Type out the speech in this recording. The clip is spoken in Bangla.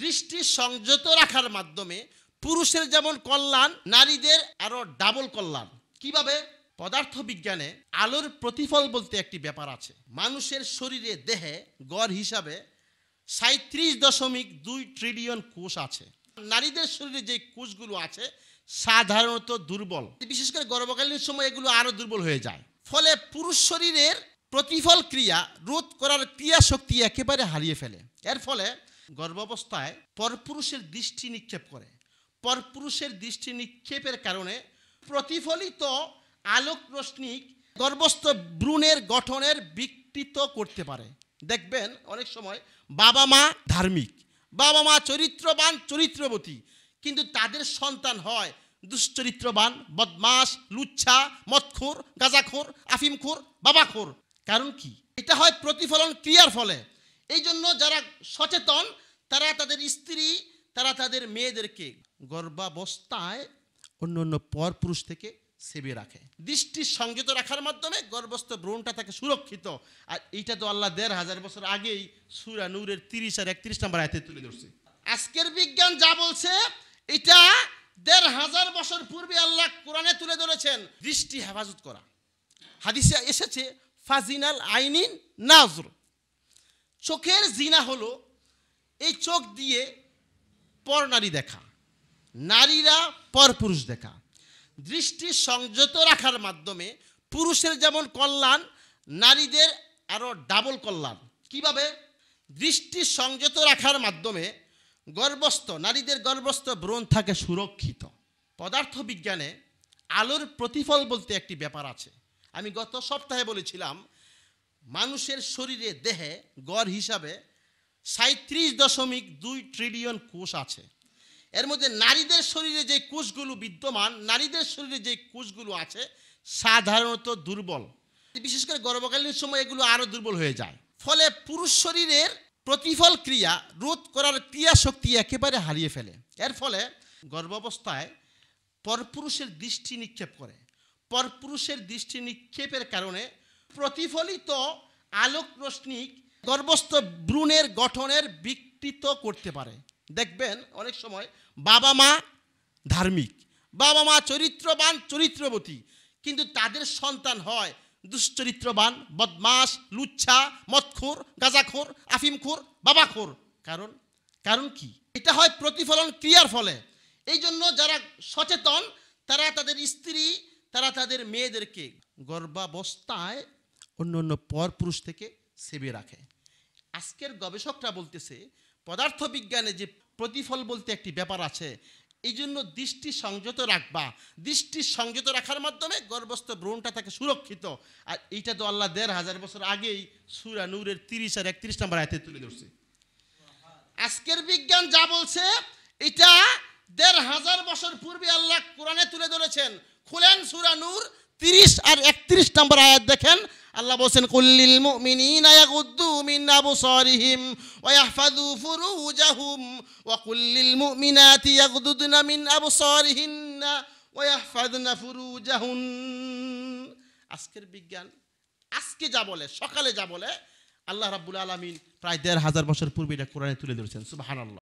দৃষ্টি সংযত রাখার মাধ্যমে পুরুষের যেমন কল্যাণ নারীদের আরো ডাবল কল্যাণ কিভাবে পদার্থ বিজ্ঞানে আলোর প্রতিফল বলতে একটি ব্যাপার আছে মানুষের শরীরে দেহে গড় হিসাবে সাঁত্রিশ দশমিক দুই ট্রিলিয়ন কোষ আছে নারীদের শরীরে যে কোষগুলো আছে সাধারণত দুর্বল বিশেষ করে গর্ভকালীন সময় এগুলো আরও দুর্বল হয়ে যায় ফলে পুরুষ শরীরের প্রতিফল ক্রিয়া রোধ করার ক্রিয়া শক্তি একেবারে হারিয়ে ফেলে এর ফলে গর্ভাবস্থায় পরপুরুষের দৃষ্টি নিক্ষেপ করে পরপুরুষের দৃষ্টি নিক্ষেপের কারণে প্রতিফলিত আলোক রশ্মিক গর্ভস্থ ভ্রূণের গঠনের বিকৃত করতে পারে দেখবেন অনেক সময় বাবা মা ধার্মিক বাবা মা চরিত্রবান চরিত্রবতী কিন্তু তাদের সন্তান হয় দুশ্চরিত্রবান বদমাস লুচ্ছা মৎখোর গাঁজাখোর আফিমখোর বাবাখোর কারণ কি এটা হয় প্রতিফলন ক্রিয়ার ফলে এই জন্য যারা সচেতন তারা তাদের স্ত্রী তারা তাদের মেয়েদেরকে গর্ভাবস্থায় অন্য অন্য পরপুরুষ থেকে সেবে রাখে দৃষ্টি সংযত রাখার মাধ্যমে গর্ভস্থ ব্রণটা থাকে সুরক্ষিত আর এইটা তো আল্লাহ দেড় হাজার বছর আগেই সুরা নূরের তিরিশ আর একত্রিশ নম্বর আয়তে তুলে ধরছে আজকের বিজ্ঞান যা বলছে এটা দেড় হাজার বছর পূর্বে আল্লাহ কোরআনে তুলে ধরেছেন দৃষ্টি হেফাজত করা হাদিসে এসেছে ফাজিনাল আইনিন নাজর চোখের জিনা হলো এই চোখ দিয়ে পর নারী দেখা নারীরা পর পুরুষ দেখা দৃষ্টি সংযত রাখার মাধ্যমে পুরুষের যেমন কল্যাণ নারীদের আরও ডাবল কল্যাণ কিভাবে দৃষ্টি সংযত রাখার মাধ্যমে গর্ভস্থ নারীদের গর্ভস্থ ব্রণ থাকে সুরক্ষিত পদার্থ বিজ্ঞানে আলোর প্রতিফল বলতে একটি ব্যাপার আছে আমি গত সপ্তাহে বলেছিলাম মানুষের শরীরে দেহে গড় হিসাবে সাঁত্রিশ দশমিক দুই ট্রিলিয়ন কোষ আছে এর মধ্যে নারীদের শরীরে যে কোষগুলো বিদ্যমান নারীদের শরীরে যে কোষগুলো আছে সাধারণত দুর্বল বিশেষ করে গর্ভকালীন সময় এগুলো আরও দুর্বল হয়ে যায় ফলে পুরুষ শরীরের প্রতিফল ক্রিয়া রোধ করার ক্রিয়া শক্তি একেবারে হারিয়ে ফেলে এর ফলে গর্ভাবস্থায় পরপুরুষের দৃষ্টি নিক্ষেপ করে পরপুরুষের দৃষ্টি নিক্ষেপের কারণে প্রতিফলিত আলোক রশ্মিক গর্ভস্থ ভ্রূণের গঠনের বিকৃত করতে পারে দেখবেন অনেক সময় বাবা মা ধার্মিক বাবা মা চরিত্রবান চরিত্রবতী কিন্তু তাদের সন্তান হয় দুশ্চরিত্রবান বদমাস লুচ্ছা মৎখোর গাঁজাখোর আফিমখোর বাবাখোর কারণ কারণ কি এটা হয় প্রতিফলন ক্রিয়ার ফলে এই জন্য যারা সচেতন তারা তাদের স্ত্রী তারা তাদের মেয়েদেরকে গর্ভাবস্থায় অন্য অন্য পরপুরুষ থেকে সেবে রাখে আজকের গবেষকরা বলতেছে পদার্থবিজ্ঞানে যে প্রতিফল বলতে একটি ব্যাপার আছে এই জন্য দৃষ্টি সংযত রাখবা দৃষ্টি সংযত রাখার মাধ্যমে গর্ভস্থ ব্রণটা থাকে সুরক্ষিত আর এইটা তো আল্লাহ দেড় হাজার বছর আগেই সুরা নূরের তিরিশ আর একত্রিশ নম্বর আয়তে তুলে ধরছে আজকের বিজ্ঞান যা বলছে এটা দেড় হাজার বছর পূর্বে আল্লাহ কোরআনে তুলে ধরেছেন খুলেন সুরা নূর তিরিশ আর একত্রিশ নম্বর আয়াত দেখেন আল্লাহ বলছেন কুল্লিল ওয়া কুল্লিল আজকের বিজ্ঞান আজকে যা বলে সকালে যা বলে আল্লাহ রাবুল আলমিন প্রায় দেড় হাজার বছর পূর্বে এটা কোরআনে তুলে ধরেছেন সুবহানাল্লাহ